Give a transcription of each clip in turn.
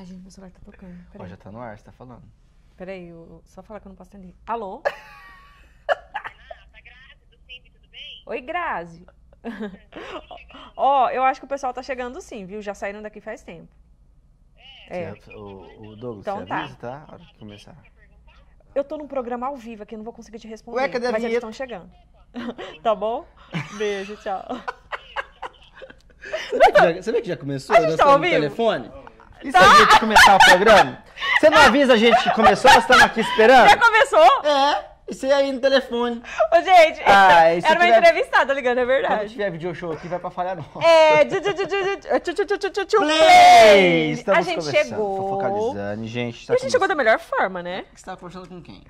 Ai, gente, meu celular tá tocando. Ó, já tá no ar, você tá falando. Peraí, eu... só falar que eu não posso atender. Alô? Oi, Grazi. Ó, oh, eu acho que o pessoal tá chegando sim, viu? Já saíram daqui faz tempo. É. é. O, o Douglas, então, tá. avisa, tá? hora de começar. Eu tô num programa ao vivo aqui, não vou conseguir te responder. Ué, cadê a mas vinheta? eles estão chegando. tá bom? Beijo, tchau. Você vê que já, vê que já começou? A gente tá ao vivo? telefone? Isso tá. a gente começar o programa? Você não avisa a gente que começou, nós estamos aqui esperando? Já começou? É, isso aí no telefone. Ô, gente, ah, era tiver... uma entrevistada ligando, é verdade. Quando tiver video show aqui, vai pra falha nossa. É, tchu, tchu, play! a gente chegou. Fofocalizando, gente. a gente chegou da melhor forma, né? Você tá conversando com quem?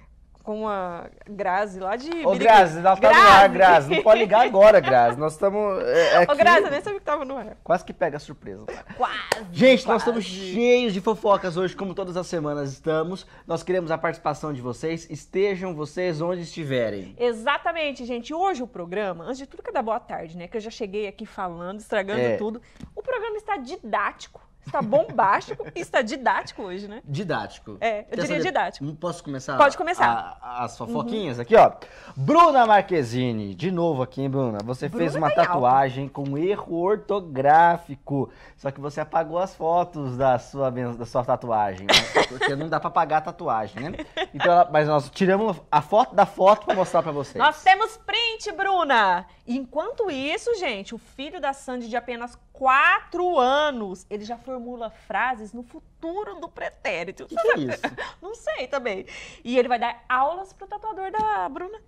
com a Grazi lá de. Ô, Grazi, nós estamos no ar, Grazi. Não pode ligar agora, Grazi. Nós estamos. É, é aqui... Ô, Grazi, nem sabia que estava no ar. Quase que pega a surpresa. Cara. Quase! Gente, quase. nós estamos cheios de fofocas hoje, como todas as semanas estamos. Nós queremos a participação de vocês. Estejam vocês onde estiverem. Exatamente, gente. Hoje o programa, antes de tudo, que é da boa tarde, né? Que eu já cheguei aqui falando, estragando é. tudo. O programa está didático Tá bombástico e está didático hoje, né? Didático. É, eu Quer diria saber? didático. Hum, posso começar? Pode começar. A, as fofoquinhas uhum. aqui, ó. Bruna Marquezine, de novo aqui, hein, Bruna? Você Bruna fez uma tatuagem com erro ortográfico, só que você apagou as fotos da sua, da sua tatuagem, né? porque não dá pra apagar a tatuagem, né? Então, ela, mas nós tiramos a foto da foto pra mostrar pra vocês. Nós temos print, Bruna! Enquanto isso, gente, o filho da Sandy de apenas quatro anos, ele já formula frases no futuro do pretérito. Que que é isso? Não sei também. E ele vai dar aulas pro tatuador da Bruna.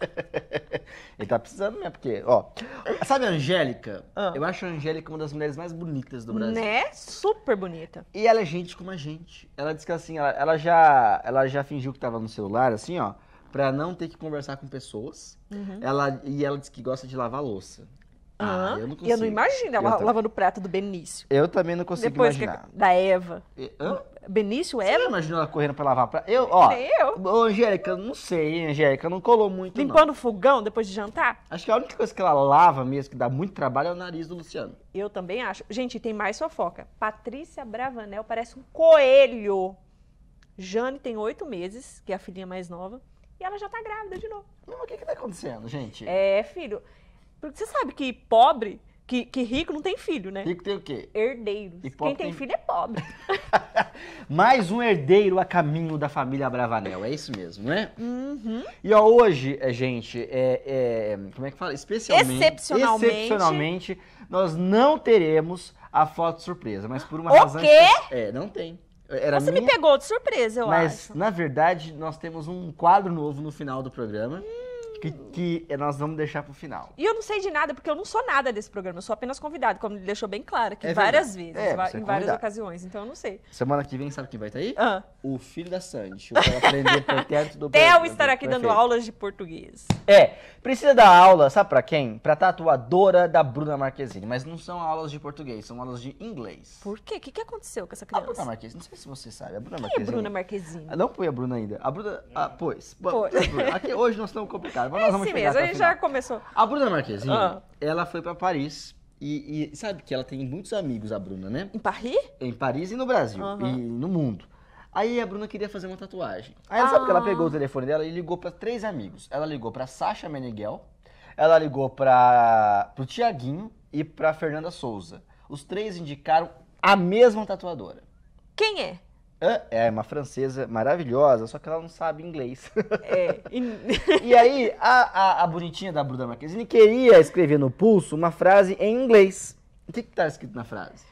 ele tá precisando mesmo, porque, ó. Sabe a Angélica? Ah. Eu acho a Angélica uma das mulheres mais bonitas do Brasil. Né? Super bonita. E ela é gente como a gente. Ela disse que assim, ela, ela já, ela já fingiu que tava no celular, assim, ó para não ter que conversar com pessoas. Uhum. Ela e ela diz que gosta de lavar louça. Ah, eu não consigo. Eu não imagino ela eu lavando o prato do Benício. Eu também não consigo Depois imaginar. Que, da Eva. Hã? Benício, Eva? Você imagina ela correndo pra lavar prato? Eu, ó. Nem eu. Ô, Angélica, não sei, hein, Angélica, não colou muito, Limpando o fogão depois de jantar? Acho que a única coisa que ela lava mesmo, que dá muito trabalho, é o nariz do Luciano. Eu também acho. Gente, tem mais fofoca. Patrícia Bravanel parece um coelho. Jane tem oito meses, que é a filhinha mais nova, e ela já tá grávida de novo. Não, mas o que que tá acontecendo, gente? É, filho... Porque você sabe que pobre, que, que rico não tem filho, né? Rico tem o quê? Herdeiros. E Quem tem, tem filho é pobre. Mais um herdeiro a caminho da família Bravanel, é isso mesmo, né? Uhum. E ó, hoje, eh, gente, é, é, como é que fala? Especialmente, excepcionalmente, excepcionalmente, nós não teremos a foto surpresa, mas por uma o razão... O quê? É, não tem. Era Você minha... me pegou de surpresa, eu mas, acho. Mas, na verdade, nós temos um quadro novo no final do programa. Hum que, que, nós vamos deixar pro final. E eu não sei de nada, porque eu não sou nada desse programa, eu sou apenas convidado, como ele deixou bem claro, que é várias vezes, é, é em várias ocasiões, então eu não sei. Semana que vem, sabe quem vai estar tá aí? Ah. O filho da Sandy, o que aprender do Theo estará aqui dando aulas de português. É, precisa dar aula, sabe pra quem? Pra tatuadora da Bruna Marquezine, mas não são aulas de português, são aulas de inglês. Por quê? O que, que aconteceu com essa criança? A Bruna Marquezine, não sei se você sabe, a Bruna quem é Marquezine. é Bruna Marquezine? Ah, não põe a Bruna ainda, a Bruna... Ah, pois. pois. pois. Aqui, hoje nós estamos complicados. claro, mas nós é vamos mesmo, a gente já começou. A Bruna Marquezine, ah. ela foi para Paris e, e, sabe que ela tem muitos amigos, a Bruna, né? Em Paris? Em Paris e no Brasil, uhum. e no mundo. Aí a Bruna queria fazer uma tatuagem. Aí ah. sabe que ela ah. pegou o telefone dela e ligou para três amigos. Ela ligou para Sasha Meneghel, ela ligou para o Tiaguinho e para Fernanda Souza. Os três indicaram a mesma tatuadora. Quem é? é uma francesa maravilhosa, só que ela não sabe inglês. É. e aí, a, a, a, bonitinha da Bruna Marquezine queria escrever no pulso uma frase em inglês. O que que tá escrito na frase?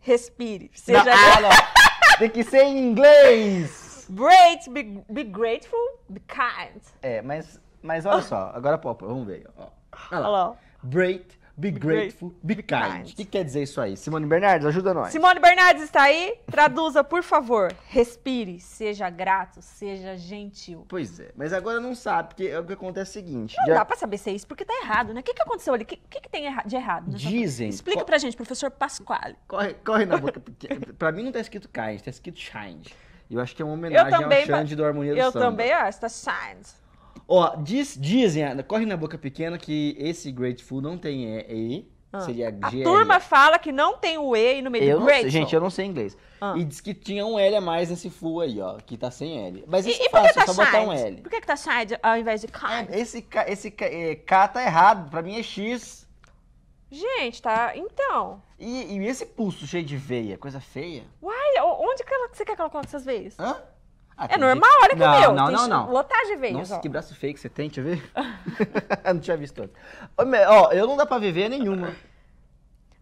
Respire. Seja... Não, ah, não. Tem que ser em inglês. Great, be, be grateful, be kind. É, mas, mas olha só. Agora, Popo, vamos ver. Ó. Olha lá. Great, Be grateful, be kind. O que quer dizer isso aí? Simone Bernardes, ajuda nós. Simone Bernardes está aí? Traduza, por favor. Respire, seja grato, seja gentil. Pois é, mas agora não sabe, porque o que acontece é o seguinte. Não já... dá pra saber se é isso, porque tá errado, né? O que, que aconteceu ali? O que, que, que tem de errado? Nessa... Dizem. Explica co... pra gente, professor Pasquale. Corre, corre na boca, porque pra mim não tá escrito kind, tá escrito shined. Eu acho que é uma homenagem também, ao Xande do Harmonia do eu Samba. Eu também acho, tá shined. Ó, diz, dizem, ah, corre na boca pequena que esse Grateful não tem E. Ah. Seria a turma fala que não tem o E no meio eu do Grateful. gente, eu não sei inglês. Ah. E diz que tinha um L a mais nesse full aí, ó. Que tá sem L. Mas isso e, é fácil, tá só side? botar um L. Por que, que tá side ao invés de K? Ah, esse K, esse K, é, K tá errado. Pra mim é X. Gente, tá. Então. E, e, esse pulso cheio de veia, coisa feia? Uai, onde que ela, você quer que ela coloque essas veias? Hã? Ah, é normal, olha que não, meu. Não, não, não. Lotar de veias. Nossa, ó. que braço feio que você tem, deixa eu ver. não tinha visto antes. Ó, eu não dá pra viver nenhuma.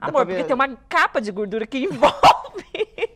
Amor, porque tem uma capa de gordura que envolve.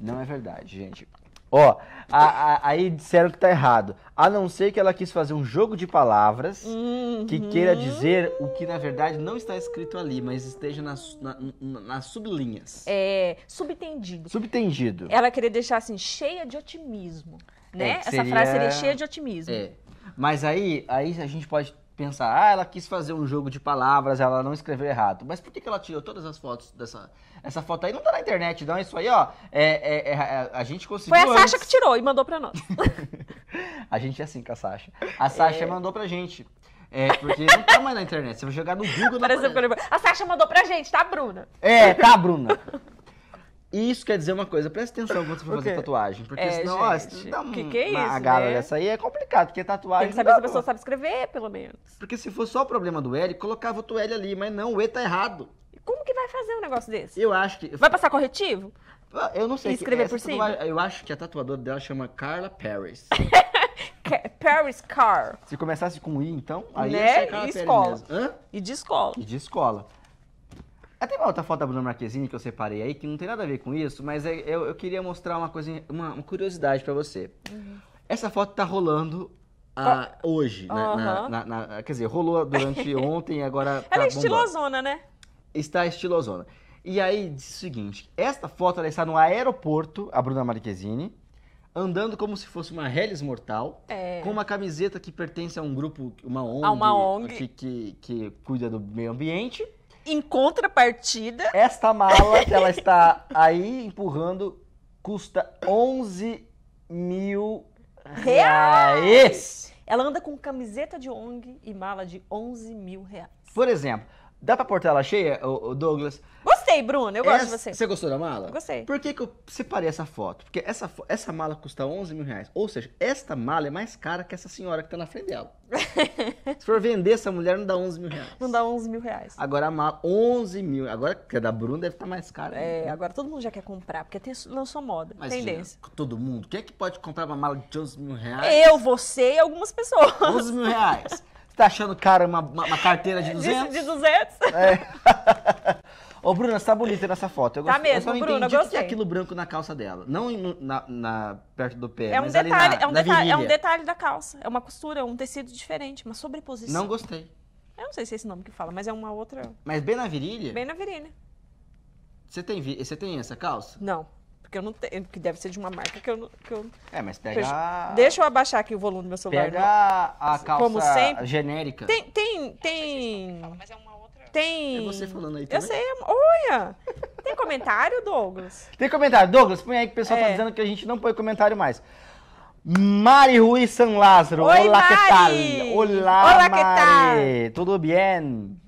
Não é verdade, gente. Ó, a, a, aí disseram que tá errado. A não ser que ela quis fazer um jogo de palavras uhum. que queira dizer o que na verdade não está escrito ali, mas esteja nas, na, nas sublinhas. É, subtendido. Subtendido. Ela queria deixar assim, cheia de otimismo. Né? É, Essa frase seria cheia de otimismo. É. Mas aí, aí a gente pode pensar, ah, ela quis fazer um jogo de palavras, ela não escreveu errado. Mas por que, que ela tirou todas as fotos dessa. Essa foto aí não tá na internet, não. Isso aí, ó. É, é, é, é a gente conseguiu. Foi a Sasha antes. que tirou e mandou pra nós. a gente é assim com a Sasha. A Sasha é... mandou pra gente. É, porque não tá mais na internet. Você vai jogar no Google Parece não aparece. A Sasha mandou pra gente, tá, Bruna? É, tá, Bruna. E isso quer dizer uma coisa, presta atenção quando você for fazer tatuagem. Porque é, senão, gente, ó, se dá um, que que é isso, uma agada né? dessa aí é complicado, porque tatuagem. Tem que saber se a pessoa sabe escrever, pelo menos. Porque se for só o problema do L, colocava outro L ali, mas não, o E tá errado. Como que vai fazer um negócio desse? Eu acho que. Vai passar corretivo? Ah, eu não sei. E escrever por cima? Tatuagem, eu acho que a tatuadora dela chama Carla Paris. Paris Car. Se começasse com I, então, aí né? ia ser Carla e escola. Mesmo. Hã? E de escola. E de escola. Ah, tem uma outra foto da Bruna Marquezine que eu separei aí, que não tem nada a ver com isso, mas é, eu, eu, queria mostrar uma coisa, uma, uma curiosidade para você. Uhum. Essa foto tá rolando ah, hoje, né, na, na, na, quer dizer, rolou durante ontem agora tá Ela é estilosona, né? Está estilosona. E aí, diz o seguinte, esta foto ela está no aeroporto, a Bruna Marquezine, andando como se fosse uma Hellis mortal, é. com uma camiseta que pertence a um grupo, uma ONG, a uma ONG. Que, que, que cuida do meio ambiente. Em contrapartida. Esta mala que ela está aí empurrando custa 11 mil reais. Ela anda com camiseta de ONG e mala de 11 mil reais. Por exemplo, dá pra portar ela cheia, Douglas? Uh! gostei, Bruno. Eu gosto de você. Você gostou da mala? Gostei. Por que, que eu separei essa foto? Porque essa, essa mala custa 11 mil reais. Ou seja, esta mala é mais cara que essa senhora que tá na frente dela. Se for vender essa mulher, não dá 11 mil reais. Não dá 11 mil reais. Agora a mala, 11 mil. Agora que é da Bruna deve estar tá mais cara. É, ainda. Né? agora todo mundo já quer comprar, porque tem, lançou moda, Mas, tendência. Gente, todo mundo. Quem é que pode comprar uma mala de 11 mil reais? Eu, você e algumas pessoas. 11 mil reais. Você tá achando cara uma, uma, uma carteira de 200? De, de 200? É. Ô, Bruna, você tá bonita nessa foto. Eu tá gost... mesmo, eu só Bruna, entendi eu que é aquilo branco na calça dela. Não na, na, perto do pé, é um detalhe, na, é, um detalhe é um é detalhe da calça. É uma costura, é um tecido diferente, uma sobreposição. Não gostei. Eu não sei se é esse nome que fala, mas é uma outra... Mas bem na virilha? Bem na virilha. Você tem, você tem essa calça? Não. Porque eu não tenho. Que deve ser de uma marca que eu não. Que eu... É, mas pega. Deixa, deixa eu abaixar aqui o volume do meu celular. Pega não. a calça Como sempre. genérica. Tem. Tem. tem... É fala, mas é uma tem. É você falando aí também. Eu sei, olha! Tem comentário, Douglas? Tem comentário. Douglas, põe aí que o pessoal tá é. tá dizendo que a gente não põe comentário mais. Mari Ruiz San Lázaro. Oi, Olá, Mari. que tal? Olá, Olá Mari. Tudo bem?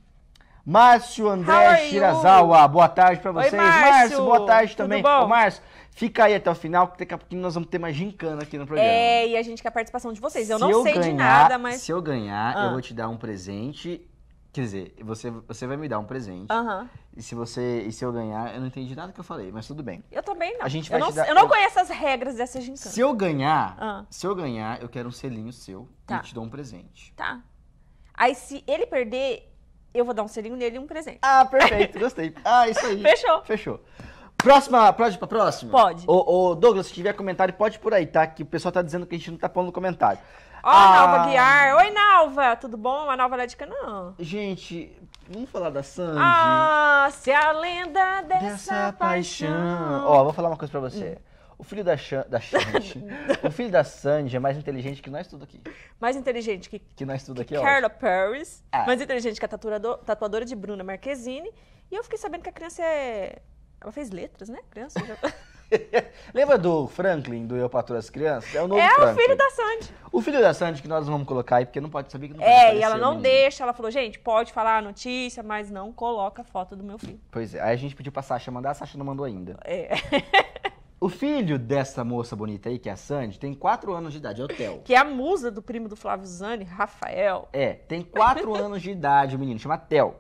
Márcio André Shirazawa, boa tarde para vocês. Oi, Márcio. Márcio, boa tarde também. Tudo bom? Ô, Márcio, fica aí até o final, que daqui a pouquinho nós vamos ter mais gincana aqui no programa. É, e a gente quer a participação de vocês. Eu se não eu sei ganhar, de nada, mas. Se eu ganhar, ah. eu vou te dar um presente Quer dizer, você, você vai me dar um presente. Uhum. E se você e se eu ganhar, eu não entendi nada que eu falei, mas tudo bem. Eu também não. A gente vai eu, não dar, eu não conheço as regras dessa gincana. Se eu ganhar, uhum. se eu ganhar, eu quero um selinho seu tá. e te dou um presente. Tá. Aí se ele perder, eu vou dar um selinho nele e um presente. Ah, perfeito, gostei. Ah, isso aí. Fechou. Fechou. Próxima, pode pra próxima? Pode. Ô, ô, Douglas, se tiver comentário, pode por aí, tá? Que o pessoal tá dizendo que a gente não tá pondo comentário. Ó, a... Nalva ah, Guiar. Oi, Nalva. Tudo bom? A Nalva não Gente, vamos falar da Sandy. Ah, se a lenda dessa, dessa paixão. Ó, vou falar uma coisa pra você. O filho da, da Shanti. o filho da Sandy é mais inteligente que nós tudo aqui. Mais inteligente que, que nós tudo aqui, ó. Carla Paris. Ah. Mais inteligente que a tatuadora, tatuadora de Bruna Marquezine. E eu fiquei sabendo que a criança é ela fez letras, né? Criança. Lembra do Franklin, do Eu Patrulho as Crianças? É o novo É Franklin. o filho da Sandy. O filho da Sandy que nós vamos colocar aí, porque não pode saber que não pode É, e ela não deixa. Ela falou, gente, pode falar a notícia, mas não coloca a foto do meu filho. Pois é, aí a gente pediu pra Sasha mandar, a Sasha não mandou ainda. É. O filho dessa moça bonita aí, que é a Sandy, tem 4 anos de idade, é o Theo. Que é a musa do primo do Flávio Zani, Rafael. É, tem 4 anos de idade o menino, chama Theo.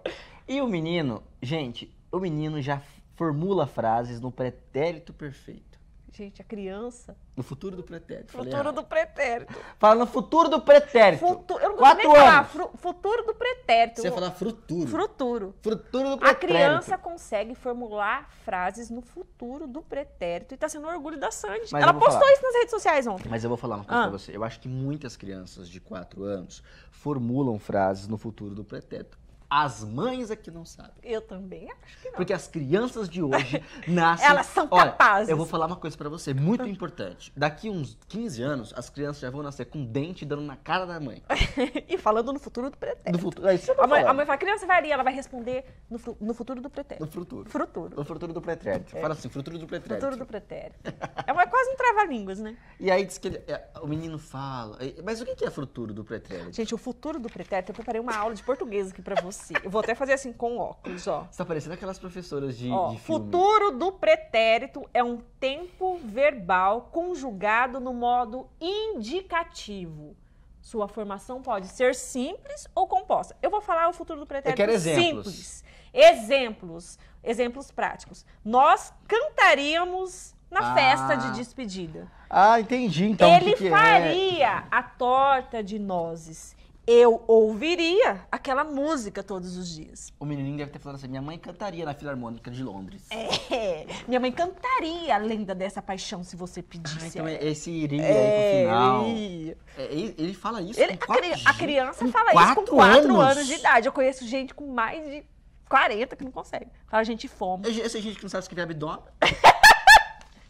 E o menino, gente, o menino já formula frases no pretérito perfeito. Gente, a criança. No futuro do pretérito. Futuro falei, ah, do pretérito. Fala no futuro do pretérito. Futu... Eu não Quatro nem anos. falar fru... futuro do pretérito. Você ia falar Futuro. Futuro Futuro do pretérito. A criança consegue formular frases no futuro do pretérito e tá sendo um orgulho da Sandy. Mas Ela postou falar. isso nas redes sociais ontem. Mas eu vou falar uma coisa ah. pra você. Eu acho que muitas crianças de 4 anos formulam frases no futuro do pretérito as mães é que não sabem. Eu também acho que não. Porque as crianças de hoje nascem. Elas são Olha, capazes. Eu vou falar uma coisa para você, muito importante. Daqui uns 15 anos, as crianças já vão nascer com dente dando na cara da mãe. e falando no futuro do pretérito. No futuro. É isso a, mãe, a mãe fala, a criança vai ali, ela vai responder no, no futuro do pretérito. No futuro. Futuro. No futuro do pretérito. É. Fala assim, futuro do pretérito. Futuro do pretérito. é, uma, é quase um trava-línguas, né? E aí diz que ele, é, o menino fala. Mas o que é futuro do pretérito? Gente, o futuro do pretérito, eu preparei uma aula de português aqui para você. Eu vou até fazer assim com óculos, ó. Você tá parecendo aquelas professoras de, ó, de Futuro do pretérito é um tempo verbal conjugado no modo indicativo. Sua formação pode ser simples ou composta. Eu vou falar o futuro do pretérito Eu quero exemplos. simples. Exemplos. Exemplos práticos. Nós cantaríamos na ah. festa de despedida. Ah, entendi. Então, ele que que é? faria é? a torta de nozes eu ouviria aquela música todos os dias. O menininho deve ter falado assim: minha mãe cantaria na Filarmônica de Londres. É, minha mãe cantaria a lenda dessa paixão se você pedisse. Ah, então é esse iria é, aí pro é, final. É, ele, ele, fala isso ele, com a, cri a criança com fala isso com 4 anos. anos de idade. Eu conheço gente com mais de 40 que não consegue. Fala gente fome. Essa gente que não sabe escrever abdômen.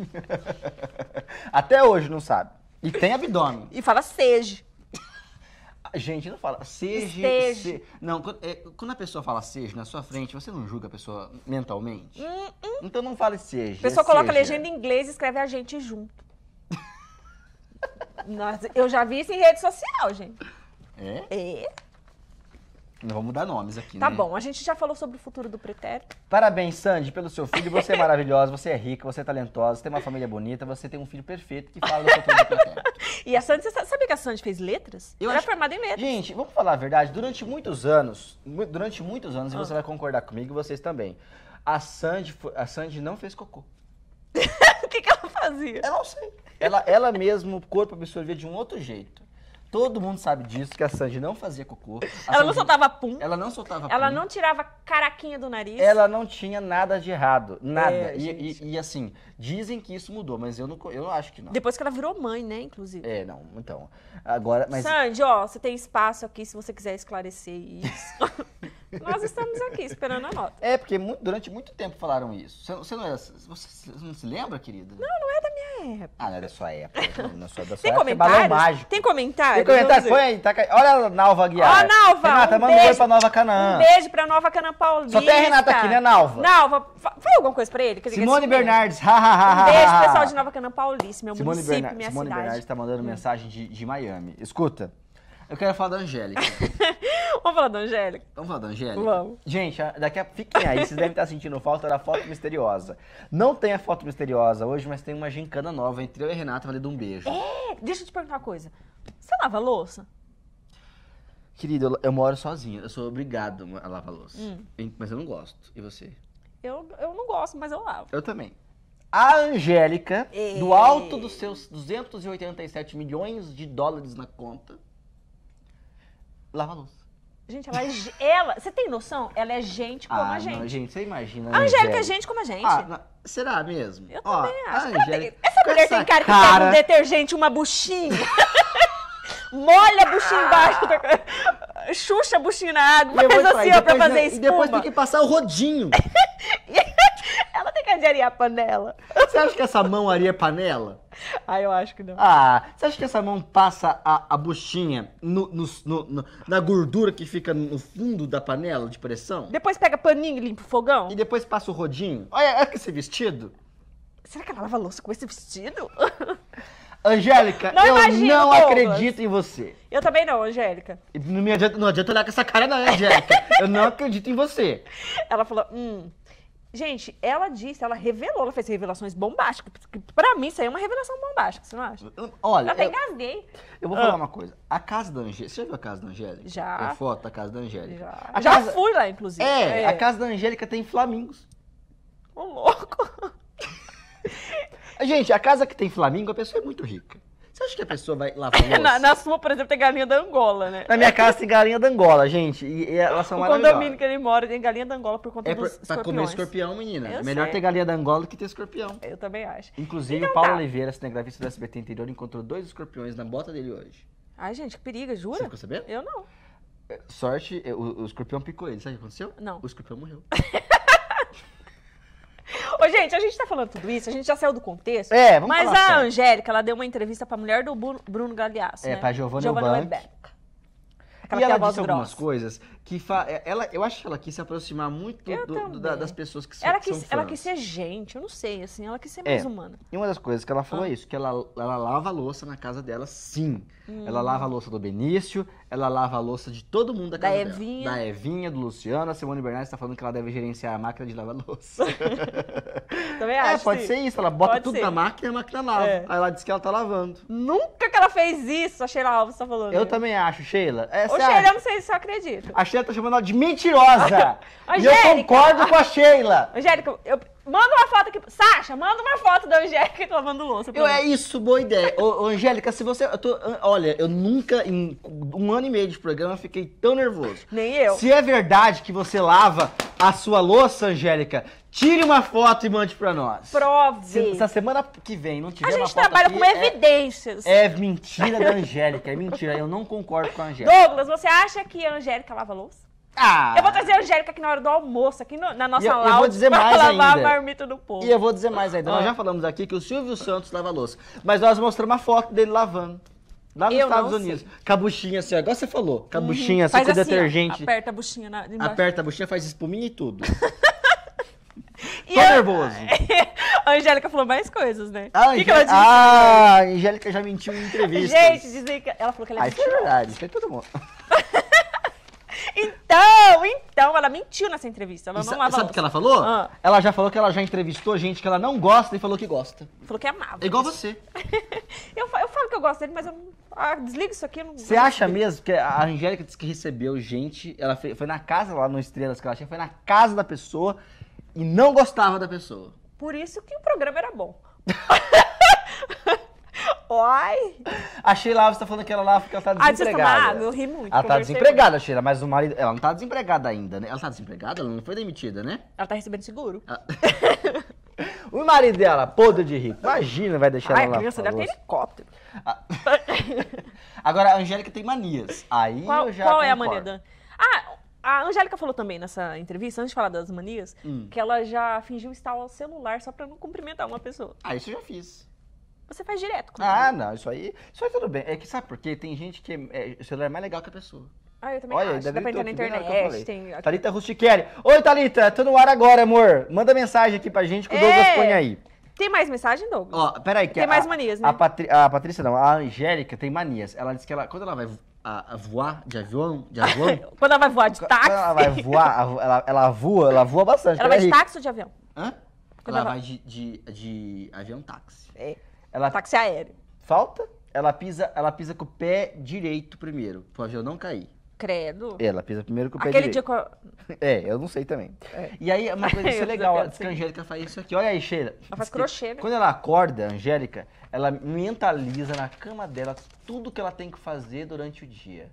Até hoje não sabe. E tem abdômen. E fala seja. Gente, não fala seja. Se, não, quando, é, quando, a pessoa fala seja na sua frente, você não julga a pessoa mentalmente? Hum, hum. Então não fale seja. A pessoa é coloca a legenda em inglês e escreve a gente junto. Nossa, eu já vi isso em rede social, gente. É? É. Não vamos dar nomes aqui, Tá né? bom, a gente já falou sobre o futuro do pretérito. Parabéns, Sandy, pelo seu filho. Você é maravilhosa, você é rica, você é talentosa, você tem uma família bonita, você tem um filho perfeito que fala do futuro do pretérito. E a Sandy, você sabe que a Sandy fez letras? Eu Ela é acho... formada em letras. Gente, vamos falar a verdade, durante muitos anos, durante muitos anos, e ah. você vai concordar comigo e vocês também, a Sandy, a Sandy não fez cocô. O que, que ela fazia? Eu não sei. Ela, ela mesmo, o corpo absorvia de um outro jeito. Todo mundo sabe disso, que a Sandy não fazia cocô. A ela Sandy, não soltava pum. Ela não soltava Ela pum. não tirava caraquinha do nariz. Ela não tinha nada de errado. Nada. É, e, e, e, assim, dizem que isso mudou, mas eu não, eu acho que não. Depois que ela virou mãe, né, inclusive. É, não. Então, agora... Mas... Sandy, ó, você tem espaço aqui se você quiser esclarecer isso. Nós estamos aqui esperando a nota. É, porque muito, durante muito tempo falaram isso. Você, você, não você, não se lembra, querida? Não, não é da minha época. Ah, não é da sua época. Não é da sua, da sua tem época. É comentários? Tem comentários? Tem comentários? Põe aí. Tá, olha a Nalva Guiar. Ó, Nalva. Renata, um manda um beijo pra Nova Canaã. Um beijo pra Nova Canaã Paulista. Só tem a Renata aqui, né, Nalva? Nalva, fala alguma coisa pra ele. Que Simone Bernardes. um beijo pro pessoal de Nova Canaã Paulista, meu Simone município, Bernard, minha Simone cidade. Simone Bernardes tá mandando hum. mensagem de, de Miami. Escuta. Eu quero falar da Angélica. Vamos falar da Angélica? Vamos falar da Angélica? Vamos. Gente, daqui a... fiquem aí, vocês devem estar sentindo falta da foto misteriosa. Não tem a foto misteriosa hoje, mas tem uma gincana nova entre eu e a Renata valendo um beijo. É, deixa eu te perguntar uma coisa. Você lava louça? Querido, eu, eu moro sozinha. eu sou obrigado a lavar louça. Hum. Mas eu não gosto. E você? Eu, eu não gosto, mas eu lavo. Eu também a Angélica, do alto dos seus 287 milhões de dólares na conta, lava louça. Gente, ela, é ela- Você tem noção? Ela é gente como ah, a gente. não, gente, você imagina. A né, Angélica é gente como a gente. Ah, será mesmo? Eu Ó, também acho. tem- Essa mulher essa tem cara, que pega um detergente, uma buchinha. Molha a buchinha embaixo. Da... Xuxa a buchinha na água. Uma coisa assim, ó, pra fazer isso. Né, e depois tem que passar o rodinho. é de areia panela. Você acha que essa mão areia panela? Ah, eu acho que não. Ah, você acha que essa mão passa a, a buchinha no, no, no, na gordura que fica no fundo da panela de pressão? Depois pega paninho e limpa o fogão? E depois passa o rodinho? Olha, olha esse vestido. Será que ela lava louça com esse vestido? Angélica, não eu imagino, não Douglas. acredito em você. Eu também não, Angélica. Não, adianta, não adianta olhar com essa cara, não, Angélica. eu não acredito em você. Ela falou, hum, Gente, ela disse, ela revelou, ela fez revelações bombásticas. pra mim, isso aí é uma revelação bombástica, você não acha? Olha. Eu até engasguei. Eu vou falar ah. uma coisa. A casa da Angélica. Você já viu a casa da Angélica? Já. Tem foto da casa da Angélica. Já. já casa... fui lá, inclusive. É, é, a casa da Angélica tem flamingos. Ô, louco. Gente, a casa que tem flamingo, a pessoa é muito rica. Você acha que a pessoa vai lavar louça? na, na sua, por exemplo, tem galinha da Angola, né? Na minha casa tem galinha da Angola, gente. E, e elas são o maravilhosas. O condomínio que ele mora tem galinha da Angola por conta é por, dos pra comer escorpião, menina. Eu Melhor sei. ter galinha da Angola do que ter escorpião. Eu também acho. Inclusive, então, o Paulo tá. Oliveira, cinegrafista do SBT Interior, encontrou dois escorpiões na bota dele hoje. Ai, gente, que periga, jura? Você ficou sabendo? Eu não. É, sorte, é, o, o escorpião picou ele. Sabe o que aconteceu? Não. O escorpião morreu. Ô, gente, a gente tá falando tudo isso, a gente já saiu do contexto. É, vamos Mas falar a certo. Angélica, ela deu uma entrevista pra mulher do Bruno Galeasso. É, né? pra Giovanna Giovanna Eubank. E ela disse algumas coisas que fa... É, ela, eu acho que ela quis se aproximar muito do, do, da, das pessoas que são, ela que são Ela quis ser gente, eu não sei, assim, ela quis ser é, mais humana. E uma das coisas que ela falou ah. é isso, que ela, ela lava a louça na casa dela, sim. Hum. Ela lava a louça do Benício, ela lava a louça de todo mundo da casa da Evinha. Dela. Da Evinha, do Luciano, a Simone Bernardes está falando que ela deve gerenciar a máquina de lavar louça. Também é, acho. É, pode sim. ser isso, ela bota pode tudo ser. na máquina e a máquina lava. É. Aí ela diz que ela tá lavando. Nunca que ela fez isso, a Sheila Alves tá falando. Eu também acho, Sheila. É, Ô, Sheila, acha? eu não sei se eu acredito. A Luciana tá chamando ela de mentirosa. Angélica, e eu concordo com a ah, Sheila. Angélica, eu, manda uma foto aqui. Sasha, manda uma foto da Angélica lavando louça. Eu, é isso, boa ideia. ô, ô, Angélica, se você. Eu tô, olha, eu nunca, em um ano e meio de programa, fiquei tão nervoso. Nem eu. Se é verdade que você lava a sua louça, Angélica, Tire uma foto e mande pra nós. Prove. Se, se a semana que vem não tiver A uma gente trabalha aqui, com é- evidências. É, mentira da Angélica, é mentira. Eu não concordo com a Angélica. Douglas, você acha que a Angélica lava louça? Ah! Eu vou trazer a Angélica aqui na hora do almoço, aqui no- na nossa E eu- vou dizer dizer pra mais lavar ainda. a marmita do povo. E eu vou dizer mais ainda. Nós ah. já falamos aqui que o Silvio Santos lava louça. Mas nós mostramos uma foto dele lavando. Lá nos Eu Estados Unidos. Cabuchinha assim, Agora você falou. Cabuchinha uhum. assim Faz com assim, ó, detergente. aperta a buchinha na, Aperta a buchinha, faz espuminha e tudo. E Tô eu... nervoso. a Angélica falou mais coisas, né? Ah, Angélica... ela disse? Ah, a Angélica já mentiu em entrevista. Gente, dizem que ela falou que ela ah, é mentirosa. Isso é verdade, isso é todo mundo. Então, então, ela mentiu nessa entrevista. Ela e Sabe o que ela falou? Ah. Ela já falou que ela já entrevistou gente que ela não gosta e falou que gosta. Falou que amava. É igual isso. você. eu, eu falo que eu gosto dele, mas eu Ah, desliga isso aqui. Você acha mesmo que a Angélica disse que recebeu gente? Ela foi, foi na casa lá no Estrelas que ela tinha, foi na casa da pessoa e não gostava da pessoa. Por isso que o programa era bom. Uai! A Sheila Alves tá falando que ela lá fica tá ah, desempregada. Ah, eu ri muito. Ela tá desempregada, achei Sheila, mas o marido. Ela não tá desempregada ainda, né? Ela tá desempregada? Ela não foi demitida, né? Ela tá recebendo seguro. Ah. o marido dela, podre de rico. Imagina, vai deixar Ai, ela lá. A criança dela tem helicóptero. Ah. Agora, a Angélica tem manias. Aí qual, eu já. Qual concordo. é a mania, Dan? Ah, a Angélica falou também nessa entrevista, antes de falar das manias, hum. que ela já fingiu estar ao celular só pra não cumprimentar uma pessoa. Ah, isso eu já fiz. Você faz direto comigo. Ah, não, isso aí. Isso aí tudo bem. É que sabe por quê? Tem gente que é, o celular é mais legal que a pessoa. Ah, eu também Olha, acho. ter pra na né, internet. Tem... Thalita Rustichelli. Oi, Thalita, tô no ar agora, amor. Manda mensagem aqui pra gente que o é. Douglas põe aí. Tem mais mensagem, Douglas? Ó, peraí. Que tem a, mais manias, né? A, Patri... a Patrícia não, a Angélica tem manias. Ela disse que ela, quando ela vai a, a, voar de avião? De avião? Quando ela vai voar de táxi? Quando ela vai voar, ela, ela voa, ela voa bastante. Ela né, vai de táxi ou de avião? Hã? ela, ela vai de, de, de avião táxi. É. Ela... Táxi aéreo. Falta? Ela pisa, ela pisa com o pé direito primeiro, pro avião não cair. Credo. Ela pisa primeiro que o pé Aquele direito. dia É, eu não sei também. É. E aí, uma coisa isso assim é legal, diz que a Angélica faz isso aqui. Olha aí, Sheila. Ela faz crochê, né? Quando ela acorda, a Angélica, ela mentaliza na cama dela tudo que ela tem que fazer durante o dia.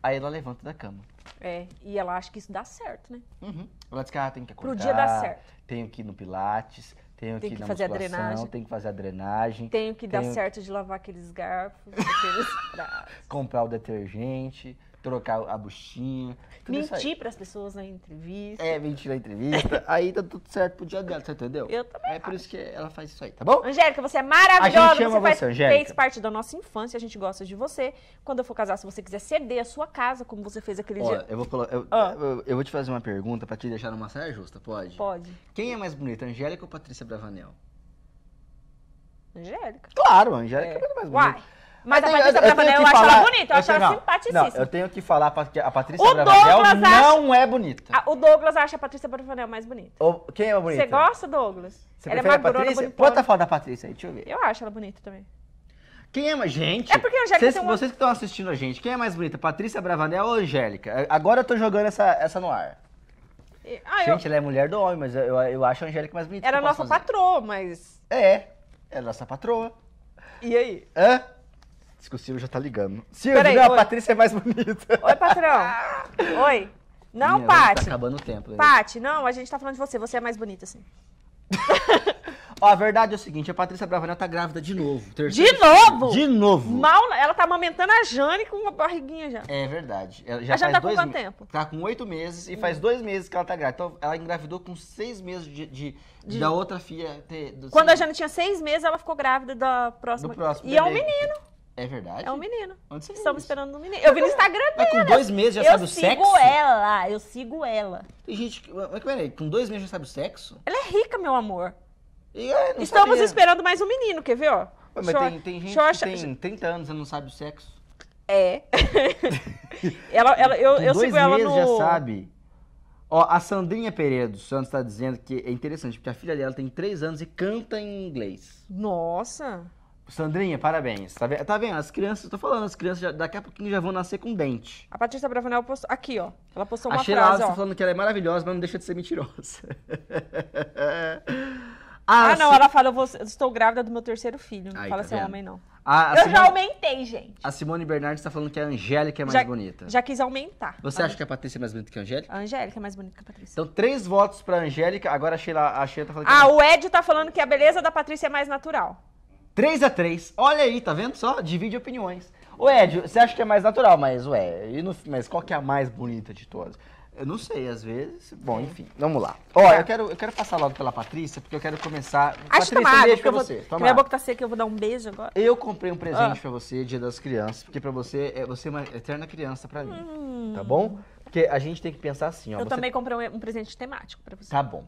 Aí ela levanta da cama. É, e ela acha que isso dá certo, né? Uhum. Ela diz que ela ah, tem que acordar. Pro dia dá certo. Tenho que ir no pilates, tenho tem que, que fazer a drenagem. Tenho que fazer a drenagem. Tenho que tenho... dar certo de lavar aqueles garfos, aqueles pratos. Comprar o detergente trocar a buchinha. Mentir para as pessoas na entrevista. É, mentir na entrevista. aí tá tudo certo pro dia dela, você entendeu? Eu também. É acho. por isso que ela faz isso aí, tá bom? Angélica, você é maravilhosa. A gente ama você, você Angélica. fez parte da nossa infância, a gente gosta de você. Quando eu for casar, se você quiser ceder a sua casa, como você fez aquele Olha, dia. Eu vou, eu, ah. eu, eu, vou te fazer uma pergunta para te deixar numa saia justa, pode? Pode. Quem é mais bonita, Angélica ou Patrícia Bravanel? Angélica. Claro, Angélica é, é mais bonita. Uai. Mas eu a Patrícia Bravanel, eu, eu, acho ela bonita, eu, acho ela simpaticíssima. Não, eu tenho que falar que a Patrícia Bravanel acha... não é bonita. A, ah, o Douglas acha a Patrícia Bravanel mais bonita. O, quem é bonita? Você gosta, Douglas? Você ela é Patrícia? bonitona. Bota a foto da Patrícia aí, deixa eu ver. Eu acho ela bonita também. Quem é mais. Gente. É porque a Angélica. Cês, tem um... Vocês que estão assistindo a gente, quem é mais bonita? Patrícia Bravanel ou Angélica? Agora eu tô jogando essa, essa no ar. ah, gente, ela é mulher do homem, mas eu, eu acho a Angélica mais bonita. Era nossa patroa, mas. É. Ela é nossa patroa. E aí? Hã? Diz que o Silvio já tá ligando. Silvio, Peraí, não, a Patrícia é mais bonita. Oi, patrão. Oi. Não, Minha, Tá acabando o tempo. Né? não, a gente tá falando de você. Você é mais bonita, assim. Ó, a verdade é o seguinte, a Patrícia Bravanel tá grávida de novo. De novo? De novo. Mal, ela tá amamentando a Jane com uma barriguinha já. É verdade. Ela já, a Jane tá com quanto tempo? Tá com oito meses e hum. faz dois meses que ela tá grávida. Então, ela engravidou com seis meses de, de, de... da outra filha. Ter, do... Quando a Jane tinha seis meses, ela ficou grávida da próxima. Do próximo e bebê. é um menino. É verdade? É um menino. Onde você Estamos isso? esperando um menino. Eu vi no é? Instagram dela. Mas com dois meses já eu sabe o sexo? Eu sigo ela, eu sigo ela. Tem gente Mas peraí, com dois meses já sabe o sexo? Ela é rica, meu amor. É, Estamos sabia. esperando mais um menino, quer ver, ó? Mas tem, tem, gente Show... que tem 30 anos e não sabe o sexo. É. ela, ela, eu, com eu sigo ela no... dois meses já sabe. Ó, a Sandrinha Pereira dos Santos está dizendo que é interessante, porque a filha dela tem 3 anos e canta em inglês. Nossa! Sandrinha, parabéns. Tá vendo? Tá vendo? As crianças, tô falando, as crianças já, daqui a pouquinho já vão nascer com dente. A Patrícia Bravanel postou. Aqui, ó. Ela postou uma a Sheila frase. tá falando que ela é maravilhosa, mas não deixa de ser mentirosa. ah, ah, não, ela fala, eu, vou, eu, estou grávida do meu terceiro filho. Não Aí, fala tá ser assim, é homem, não. A, a eu Simone... já aumentei, gente. A Simone Bernardes está falando que a Angélica é mais já, bonita. Já quis aumentar. Você acha que a Patrícia é mais bonita que a Angélica? A Angélica é mais bonita que a Patrícia. Então, três votos pra Angélica. Agora a Sheila, a Sheila tá falando que Ah, é o Ed tá falando que a beleza da Patrícia é mais natural. 3 a 3 Olha aí, tá vendo só? Divide opiniões. Ô Ed, você acha que é mais natural, mas ué, e no, mas qual que é a mais bonita de todas? Eu não sei, às vezes. Bom, enfim, vamos lá. Ó, tá. eu quero, eu quero passar logo pela Patrícia, porque eu quero começar. Acho Patrícia, tomada, um beijo pra vou, você. Minha boca tá seca, eu vou dar um beijo agora. Eu comprei um presente ah. pra você, Dia das Crianças, porque pra você, é, você é uma eterna criança pra mim. Tá hum. Tá bom? Porque a gente tem que pensar assim, ó. Eu você... também comprei um, um presente temático pra você. Tá bom.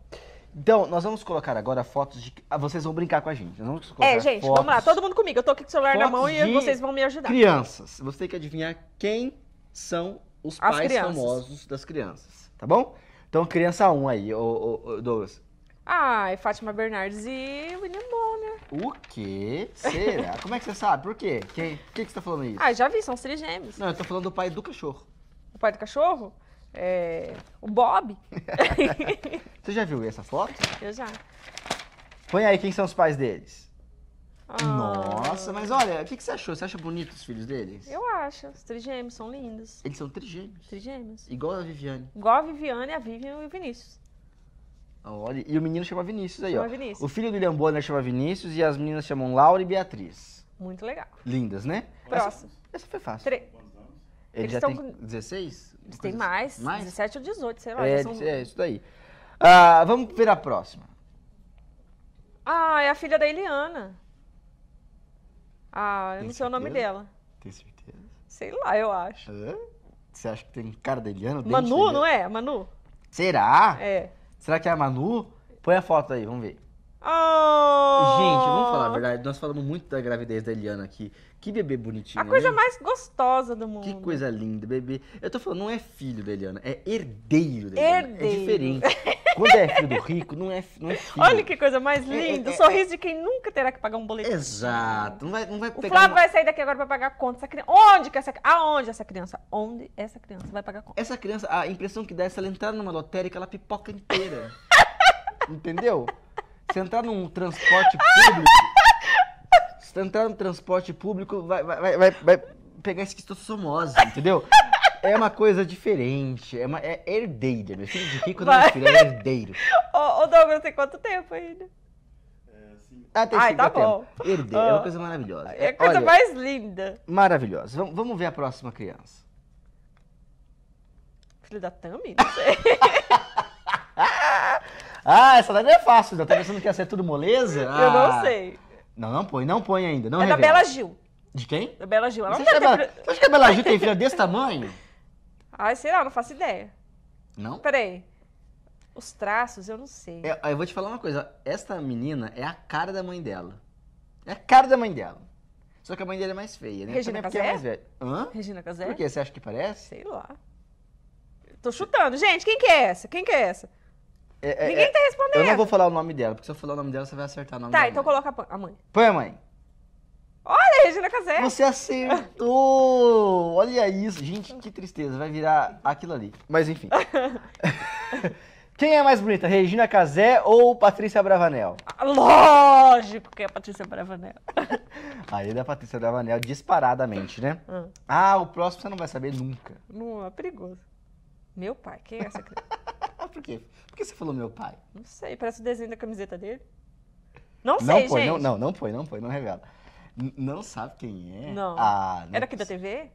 Então, nós vamos colocar agora fotos de. Ah, vocês vão brincar com a gente. é, gente, fotos... vamos lá, todo mundo comigo. Eu tô aqui com o celular fotos na mão e vocês vão me ajudar. Crianças. Você tem que adivinhar quem são os As pais crianças. famosos das crianças, tá bom? Então, criança 1 um aí, ô, ô, ô, Douglas. Ah, é Fátima Bernardes e William Bonner. O quê? Será? Como é que você sabe? Por quê? Quem, por que, que você tá falando isso? Ah, já vi, são os três gêmeos. Não, eu tô falando do pai do cachorro. O pai do cachorro? É, o Bob. Você já viu essa foto? Eu já. Põe aí quem são os pais deles. Ah. Nossa, mas olha, o que, que você achou? Você acha bonito os filhos deles? Eu acho. Os trigêmeos são lindos. Eles são trigêmeos? Trigêmeos. Igual a Viviane. Igual a Viviane, a Vivian e o Vinícius. Olha, e o menino chama Vinícius aí, chama ó. Vinícius. O filho do William Bonner chama Vinícius e as meninas chamam Laura e Beatriz. Muito legal. Lindas, né? Próximo. Essa, essa foi fácil. Tre... Ele Eles já tem com... 16? Eles têm mais, mais, 17 ou 18, sei lá. É, são... é isso daí. Ah, vamos ver a próxima. Ah, é a filha da Eliana. Ah, eu não sei o nome dela. Tem certeza? Sei lá, eu acho. Hã? Você acha que tem cara da Eliana? Manu, não é? Manu? Será? É. Será que é a Manu? Põe a foto aí, vamos ver. Oh! Gente, vamos falar a verdade. Nós falamos muito da gravidez da Eliana aqui. Que bebê bonitinho. A coisa né? mais gostosa do mundo. Que coisa linda, bebê. Eu tô falando, não é filho da Eliana, é herdeiro da Eliana. É herdeiro. É diferente. Quando é filho do rico, não é, não é filho. Olha que coisa mais é, é, linda. É, é, é, sorriso de quem nunca terá que pagar um boleto. Exato. Não vai, não vai o Flávio uma... vai sair daqui agora pra pagar conta. Essa criança... Onde que essa Aonde essa criança? Onde essa criança vai pagar conta? Essa criança, a impressão que dá é se ela entrar numa lotérica, ela pipoca inteira. Entendeu? Se entrar num transporte público. se entrar num transporte público, vai, vai, vai, vai pegar esquistossomose, entendeu? É uma coisa diferente, é, uma, é herdeira. Meu filho de rico não é filho, é herdeiro. Ô, Douglas, tem quanto tempo ainda? Ah, tem Ai, tá bom. Herdeiro, oh. é uma coisa maravilhosa. É a é, coisa Olha, mais linda. Maravilhosa. Vamos, ver a próxima criança. Filho da Tami? Não sei. Ah, essa daí é fácil. Já Tá pensando que ia ser tudo moleza? Ah. Eu não ah. sei. Não, não põe, não põe ainda. Não é revela. da Bela Gil. De quem? Da Bela Gil. Ela você, não acha, que Bela... você acha que a Bela Gil tem filha desse tamanho? Ai, sei lá, não faço ideia. Não? Peraí. Os traços, eu não sei. É, eu vou te falar uma coisa. Esta menina é a cara da mãe dela. É a cara da mãe dela. Só que a mãe dela é mais feia, né? Regina Casé? É mais velha. Hã? Regina Casé? Por quê? Você acha que parece? Sei lá. Tô chutando. Gente, quem que é essa? Quem que é essa? É, é, Ninguém é, tá respondendo. Eu não vou falar o nome dela, porque se eu falar o nome dela, você vai acertar o nome Tá, dela. então coloca a mãe. Põe a mãe. Olha, Regina Casé. Você acertou! Olha isso. Gente, que tristeza. Vai virar aquilo ali. Mas enfim. Quem é mais bonita, Regina Casé ou Patrícia Bravanel? Lógico que é a Patrícia Bravanel. Aí é da Patrícia Bravanel, disparadamente, né? Hum. Ah, o próximo você não vai saber nunca. Não, é perigoso. Meu pai, quem é essa criança? Mas por quê? Por que você falou meu pai? Não sei, parece o desenho da camiseta dele. Não sei, não foi, gente. Não, não, não foi, não foi, não revela. N não sabe quem é? Não. Ah, não Era aqui da TV?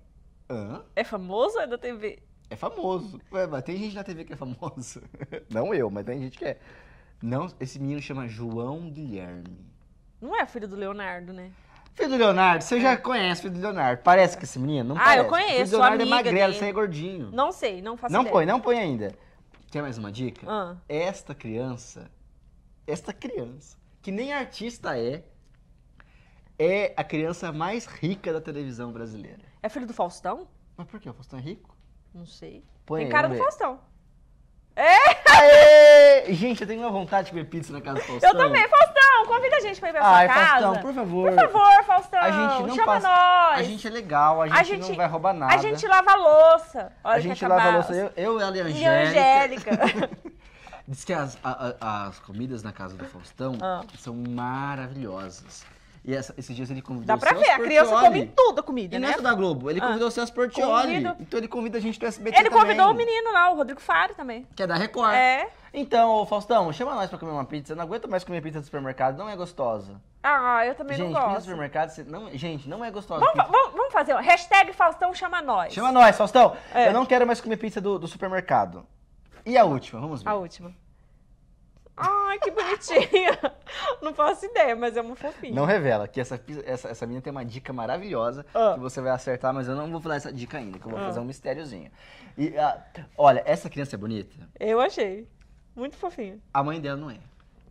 Hã? É famoso ou é da TV? É famoso. Ué, mas tem gente na TV que é famoso. Não eu, mas tem gente que é. Não, esse menino chama João Guilherme. Não é filho do Leonardo, né? Filho do Leonardo, você é. já conhece o filho do Leonardo. Parece que esse menino, não ah, parece. Ah, eu conheço, O Leonardo é magrelo, dele. você é gordinho. Não sei, não faço não ideia. Não põe, não põe ainda. Quer mais uma dica? Ah. Esta criança, esta criança, que nem artista é, é a criança mais rica da televisão brasileira. É filho do Faustão? Mas por que? O Faustão é rico? Não sei. Põe Tem aí, cara do Faustão. É! Aê! Gente, eu tenho uma vontade de comer pizza na casa do Faustão. Eu também, Faustão! Faustão, convida a gente pra ir pra Ai, sua casa. Faustão, por favor. Por favor, Faustão. A gente não chama passa... nós. A gente é legal, a gente, a gente não vai roubar nada. A gente lava a louça. Olha a gente lava a louça, eu, eu e a Angélica. E a Angélica. Diz que as, a, a, as comidas na casa do Faustão ah. são maravilhosas. E essa, esses dias ele convidou Dá pra ver, a criança come tudo a comida, e né? não é né? da Globo, ele ah. convidou o Celso Portioli. Convido. Então ele convida a gente do SBT Ele convidou o menino lá, o Rodrigo Faro também. Que é da Record. É. Então, Faustão, chama nós pra comer uma pizza. Eu não aguento mais comer pizza do supermercado, não é gostosa. Ah, eu também gente, não gosto. Gente, pizza do supermercado, não, gente, não é gostosa. Vamos, vamos, vamos, fazer, hashtag Faustão chama nós. Chama nós, Faustão. É. Eu não quero mais comer pizza do, do supermercado. E a última, vamos ver. A última. Ai, que bonitinha! Não faço ideia, mas é uma fofinha. Não revela, que essa, essa, essa menina tem uma dica maravilhosa ah. que você vai acertar, mas eu não vou falar essa dica ainda, que eu vou ah. fazer um mistériozinho. E, ah, olha, essa criança é bonita? Eu achei. Muito fofinha. A mãe dela não é.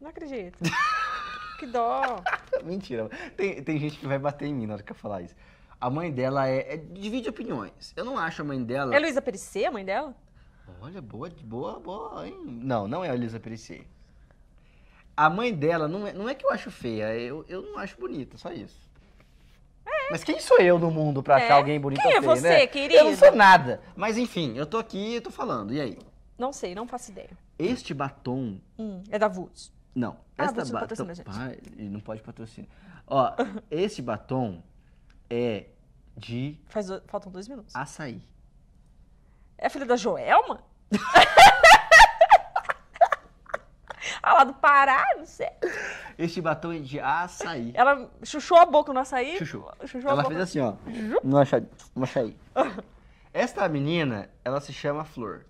Não acredito. que dó. Mentira. Tem, tem gente que vai bater em mim na hora que eu falar isso. A mãe dela é, é divide opiniões. Eu não acho a mãe dela. É Luísa Perissé, a mãe dela? Olha, boa, boa, boa, hein? Não, não é a Elisa Perissé. A mãe dela, não é, não é que eu acho feia, eu, eu não acho bonita, só isso. É. Mas quem sou eu no mundo pra é. achar alguém bonito Quem é né? você, né? querido? Eu não sou nada. Mas enfim, eu tô aqui e tô falando. E aí? Não sei, não faço ideia. Este batom. Hum, é da Voots. Não. Ah, esta Voots não patrocina, gente. Pai, não pode patrocinar. Ó, esse batom é de. Faz, faltam dois minutos. Açaí. É filha da Joelma? Ah, lá do Pará, não sei. Este batom é de açaí. Ela chuchou a boca no açaí? Chuchou ela a boca. fez assim, ó. não No açaí. No açaí. Esta menina, ela se chama Flor.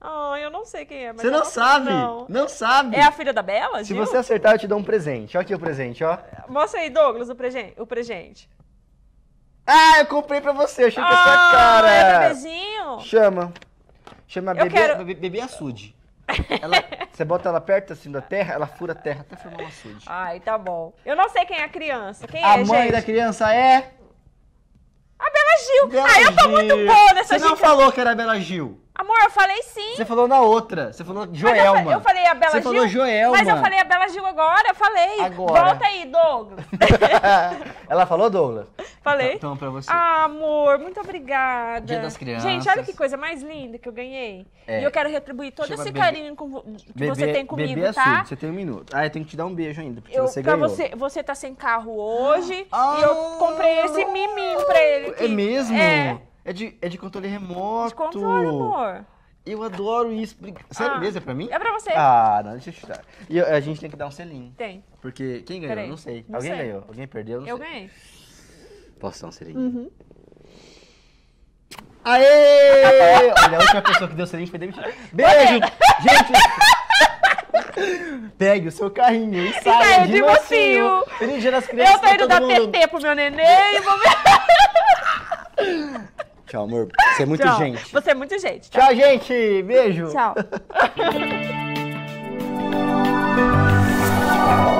Ah, eu não sei quem é, mas Você não, não sabe, não. não. sabe. É a filha da Bela, Se Gil? você acertar, eu te dou um presente. Olha aqui o presente, ó. Mostra aí, Douglas, o presente. O presente. Ah, eu comprei pra você, achei que é ah, essa cara. É bebezinho? Chama. Chama bebê, quero... bebê açude. Ela, você bota ela perto assim da terra, ela fura a terra até formar um açude. Ai, tá bom. Eu não sei quem é a criança. Quem a é, mãe gente? da criança é. A Bela Gil. Bela ah, eu tô muito boa nessa Você gente. não falou que era a Bela Gil. Amor, eu falei sim. Você falou na outra. Você falou Joelma. Mas eu, falei a Bela Gil. Você falou Joelma. Mas eu falei a Bela Gil agora. Eu falei. Agora. Volta aí, Douglas. Ela falou, Douglas? Falei. Então, pra você. Ah, amor, muito obrigada. Dia das crianças. Gente, olha que coisa mais linda que eu ganhei. É. E eu quero retribuir todo Chama esse carinho com, que bebê, você tem comigo, bebê é tá? Assunto. Você tem um minuto. Ah, eu tenho que te dar um beijo ainda, porque eu, você ganhou. Você, você tá sem carro hoje. Ah. E eu ah, comprei esse miminho pra ele. Que, é mesmo? É. É de, é de controle remoto. De controle, amor. Eu adoro isso. Sério ah, mesmo? É pra mim? É pra você. Ah, não, deixa eu chutar. E a gente tem que dar um selinho. Tem. Porque quem ganhou? Peraí. Não sei. Não Alguém sei. ganhou? Alguém perdeu? Não eu sei. ganhei. Posso dar um selinho? Uhum. Aê! Olha, a última pessoa que deu selinho foi demitida. Beijo! gente! Pegue o seu carrinho e sai é de, de mocinho. crianças. Eu tô indo dar PT pro meu neném. Vou... ver. Tchau, amor. Você é muito Tchau. gente. Você é muito gente. Tchau, tá? Tchau gente. Beijo. Tchau.